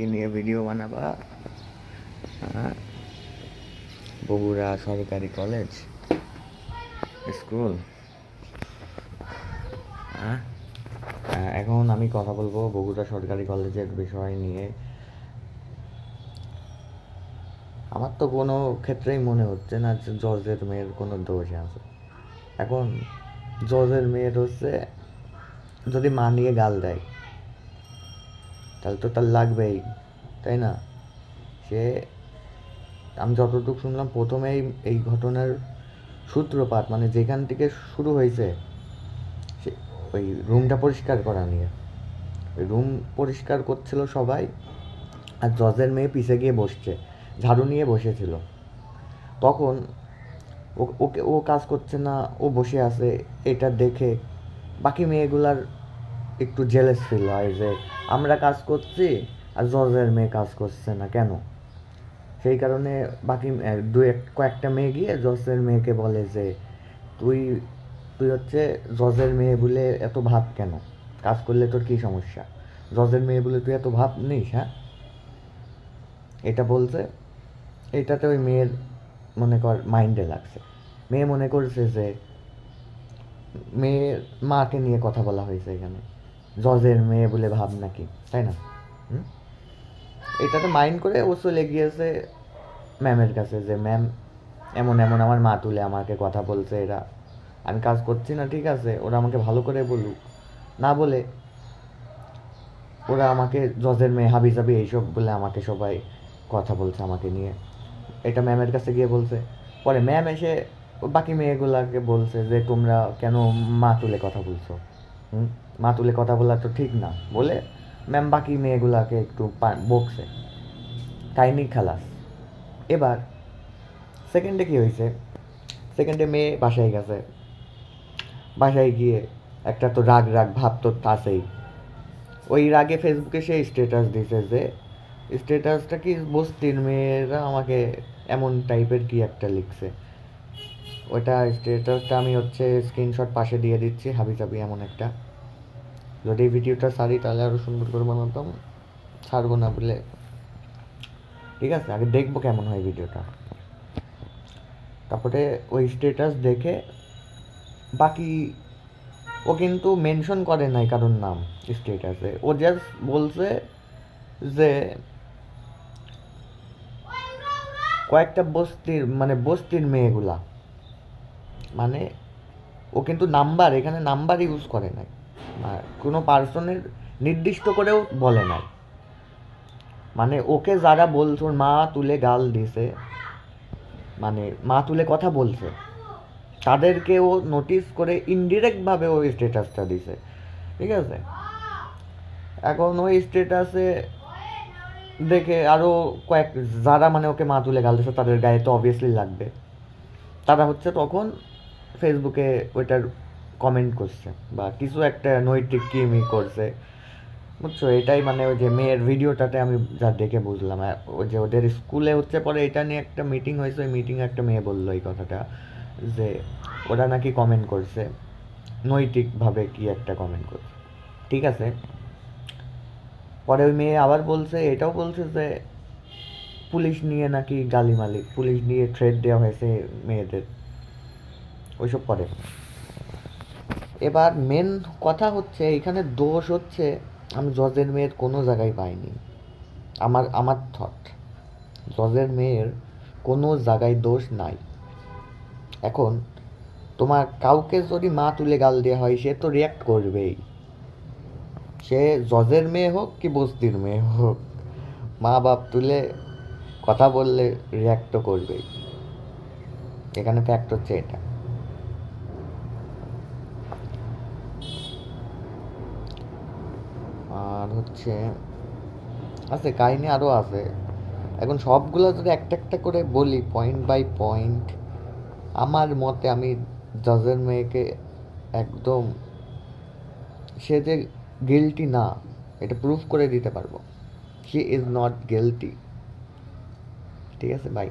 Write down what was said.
কি নিয়ে ভিডিও বানাবা হ্যাঁ? বগুড়া সরকারি কলেজ স্কুল হ্যাঁ? হ্যাঁ, এখন আমি কথা বলবো বগুড়া সরকারি কলেজের বিষয় নিয়ে আমার তো কোনো ক্ষেত্রেই মনে হচ্ছে না জজের জর্জের মেয়ের কোনো দোষ আছে এখন জর্জের মেয়ের হচ্ছে যদি মা নিয়ে গাল দেয় তাহলে তো তার লাগবেই তাই না সে আমি যতটুকু শুনলাম প্রথমেই এই ঘটনার সূত্রপাত মানে যেখান থেকে শুরু হয়েছে সে ওই রুমটা পরিষ্কার করা নিয়ে ওই রুম পরিষ্কার করছিল সবাই আর জজের মেয়ে পিছে গিয়ে বসছে ঝাড়ু নিয়ে বসেছিল তখন ওকে ও কাজ করছে না ও বসে আছে এটা দেখে বাকি মেয়েগুলার একটু জেলেস ফিল হয় যে আমরা কাজ করছি আর জজের মেয়ে কাজ করছে না কেন সেই কারণে বাকি দু এক কয়েকটা মেয়ে গিয়ে জজের মেয়েকে বলে যে তুই তুই হচ্ছে জজের মেয়ে বলে এত ভাব কেন কাজ করলে তোর কী সমস্যা জজের মেয়ে বলে তুই এত ভাব নিস হ্যাঁ এটা বলছে এটাতে ওই মেয়ের মনে কর মাইন্ডে লাগছে মেয়ে মনে করছে যে মেয়ের মাকে নিয়ে কথা বলা হয়েছে এখানে জজের মেয়ে বলে ভাব নাকি তাই না এটাতে মাইন্ড করে অবশ্য লেগিয়েছে ম্যামের কাছে যে ম্যাম এমন এমন আমার মা তুলে আমাকে কথা বলছে এরা আমি কাজ করছি না ঠিক আছে ওরা আমাকে ভালো করে বলুক না বলে ওরা আমাকে জজের মেয়ে হাবি জাবি এইসব বলে আমাকে সবাই কথা বলছে আমাকে নিয়ে এটা ম্যামের কাছে গিয়ে বলছে পরে ম্যাম এসে বাকি মেয়েগুলাকে বলছে যে তোমরা কেন মা তুলে কথা বলছো হুম মা তুলে কথা বলা তো ঠিক না বলে ম্যাম বাকি মেয়েগুলাকে একটু বকছে কাহিনির খালাস এবার সেকেন্ডে কী হয়েছে সেকেন্ডে মেয়ে বাসায় গেছে বাসায় গিয়ে একটা তো রাগ রাগ ভাব তো আছেই ওই রাগে ফেসবুকে সে স্ট্যাটাস দিছে যে স্ট্যাটাসটা কি বস্তির মেয়েরা আমাকে এমন টাইপের কি একটা লিখছে ওটা স্ট্যাটাসটা আমি হচ্ছে স্ক্রিনশট পাশে দিয়ে দিচ্ছি হাবি চাবি এমন একটা যদি ভিডিওটা সারি তাহলে আরও সুন্দর করে বানাতাম ছাড়বো না বলে ঠিক আছে আগে দেখবো কেমন হয় ভিডিওটা তারপরে ওই স্টেটাস দেখে বাকি ও কিন্তু মেনশন করে নাই কারোর নাম স্টেটাসে ও জাস্ট বলছে যে কয়েকটা বস্তির মানে বস্তির মেয়েগুলা মানে ও কিন্তু নাম্বার এখানে নাম্বার ইউজ করে নাই কোনো পার্সনের নির্দিষ্ট করেও বলে নাই মানে ওকে যারা বলছে ওর মা তুলে গাল দিছে মানে মা তুলে কথা বলছে তাদেরকে ও নোটিস করে ইনডিরেক্টভাবে ওই স্টেটাসটা দিছে ঠিক আছে এখন ওই স্টেটাসে দেখে আরও কয়েক যারা মানে ওকে মা তুলে গাল দিছে তাদের গায়ে তো অবভিয়াসলি লাগবে তারা হচ্ছে তখন ফেসবুকে ওইটার কমেন্ট করছে বা কিছু একটা নৈতিক কিমি করছে বুঝছো এটাই মানে ওই যে মেয়ের ভিডিওটাতে আমি যা দেখে বুঝলাম ওই যে ওদের স্কুলে হচ্ছে পরে এটা নিয়ে একটা মিটিং হয়েছে ওই মিটিংয়ে একটা মেয়ে বললো এই কথাটা যে ওরা নাকি কমেন্ট করছে নৈতিকভাবে কি একটা কমেন্ট করছে ঠিক আছে পরে ওই মেয়ে আবার বলছে এটাও বলছে যে পুলিশ নিয়ে নাকি গালি মালিক পুলিশ নিয়ে থ্রেড দেওয়া হয়েছে মেয়েদের ওইসব পরে এবার মেন কথা হচ্ছে এখানে দোষ হচ্ছে আমি জজের মেয়ের কোনো জায়গায় পাইনি আমার আমার থট জজের মেয়ের কোনো জায়গায় দোষ নাই এখন তোমার কাউকে যদি মা তুলে গাল দেওয়া হয় সে তো রিয়াক্ট করবেই সে জজের মেয়ে হোক কি বস্তির মেয়ে হোক মা বাপ তুলে কথা বললে রিয়াক্ট করবেই এখানে ফ্যাক্ট হচ্ছে এটা আর হচ্ছে আছে কাহিনী আরও আছে এখন সবগুলো যদি একটা একটা করে বলি পয়েন্ট বাই পয়েন্ট আমার মতে আমি জাজের মেয়েকে একদম সে যে গিলটি না এটা প্রুফ করে দিতে পারবো সে ইজ নট গিলটি ঠিক আছে বাই